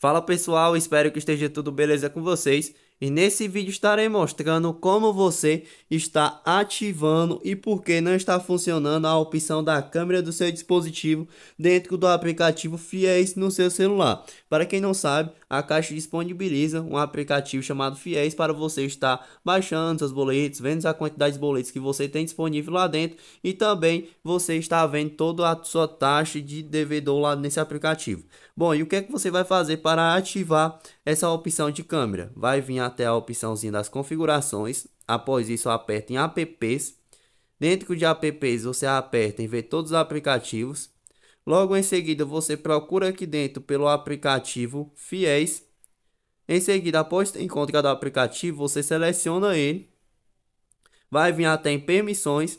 Fala pessoal, espero que esteja tudo beleza com vocês. E nesse vídeo estarei mostrando como você está ativando e por que não está funcionando a opção da câmera do seu dispositivo dentro do aplicativo Fies no seu celular. Para quem não sabe, a Caixa disponibiliza um aplicativo chamado Fies para você estar baixando seus boletos, vendo a quantidade de boletos que você tem disponível lá dentro e também você está vendo toda a sua taxa de devedor lá nesse aplicativo. Bom, e o que é que você vai fazer para ativar essa é opção de câmera vai vir até a opçãozinha das configurações. Após isso, aperta em apps. Dentro de apps, você aperta em ver todos os aplicativos. Logo em seguida, você procura aqui dentro pelo aplicativo Fiéis. Em seguida, após encontrar o aplicativo, você seleciona ele. Vai vir até em permissões.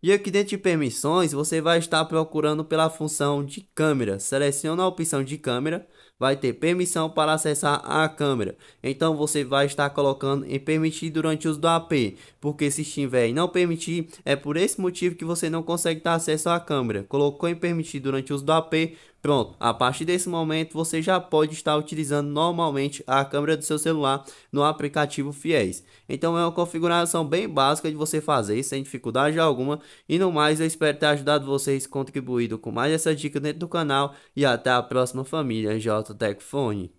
E aqui dentro de permissões, você vai estar procurando pela função de câmera. Seleciona a opção de câmera, vai ter permissão para acessar a câmera. Então você vai estar colocando em permitir durante o uso do AP, porque se estiver em não permitir, é por esse motivo que você não consegue dar acesso à câmera. Colocou em permitir durante o uso do AP, Pronto, a partir desse momento você já pode estar utilizando normalmente a câmera do seu celular no aplicativo Fies. Então é uma configuração bem básica de você fazer, sem dificuldade alguma. E no mais, eu espero ter ajudado vocês, contribuído com mais essa dica dentro do canal. E até a próxima família JTech Fone.